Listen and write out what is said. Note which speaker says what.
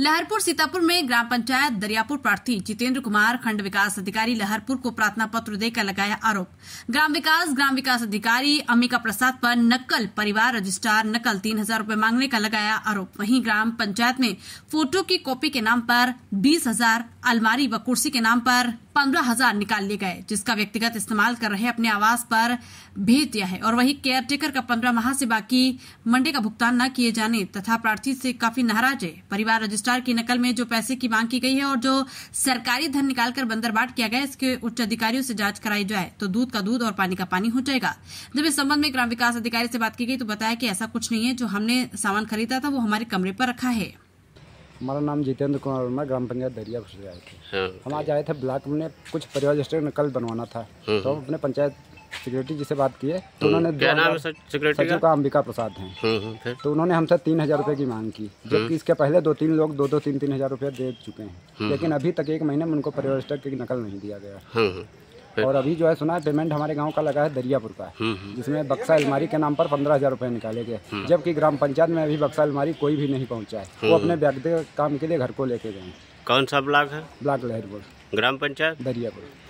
Speaker 1: लहरपुर सीतापुर में ग्राम पंचायत दरियापुर प्रार्थी जितेंद्र कुमार खंड विकास अधिकारी लहरपुर को प्रार्थना पत्र देकर लगाया आरोप ग्राम विकास ग्राम विकास अधिकारी अमिका प्रसाद पर नकल परिवार रजिस्ट्रार नकल तीन हजार रूपये मांगने का लगाया आरोप वहीं ग्राम पंचायत में फोटो की कॉपी के नाम पर बीस हजार अलमारी व कुर्सी के नाम पर पंद्रह हजार निकाल लिए गए जिसका व्यक्तिगत इस्तेमाल कर रहे अपने आवास पर भेज दिया है और वहीं केयर टेकर का पंद्रह माह से बाकी मंडे का भुगतान न किए जाने तथा प्रार्थी से काफी नाराज है परिवार रजिस्ट्रार भ्रष्टाचार की नकल में जो पैसे की मांग की गई है और जो सरकारी धन निकालकर बंदरबाट किया गया इसके उच्च अधिकारियों से जांच कराई जाए तो दूध का दूध और पानी का पानी हो जाएगा जब इस संबंध में ग्राम विकास अधिकारी से बात की गई तो बताया कि ऐसा कुछ नहीं है जो हमने सामान खरीदा था वो हमारे कमरे पर रखा है
Speaker 2: हमारा नाम जितेंद्र कुमार वर्मा ग्राम पंचायत दरिया आए थे हाँ। हम आज आए थे ब्लॉक में कुछ परिवार नकल बनवाना था हाँ। तो अपने पंचायत सिक्योरिटी जिसे बात की है तो हम्म। उन्होंने
Speaker 1: सचिव का,
Speaker 2: अंबिका प्रसाद हैं हम्म, हम्म, तो उन्होंने हमसे तीन हजार रुपये की मांग की जबकि इसके पहले दो तीन लोग दो दो तीन तीन हजार रूपए दे चुके हैं लेकिन अभी तक एक महीने में उनको परिवर्तक की नकल नहीं दिया गया और अभी जो है सुना है पेमेंट हमारे गांव का लगा है दरियापुर का जिसमें बक्सा अलमारी के नाम पर पंद्रह हजार रुपये निकाले गए जबकि ग्राम पंचायत में अभी बक्सा अलमारी कोई भी नहीं पहुंचा है वो अपने व्यक्तिगत काम के लिए घर को लेके गए कौन सा ब्लॉक है ब्लॉक लहरपुर ग्राम पंचायत दरियापुर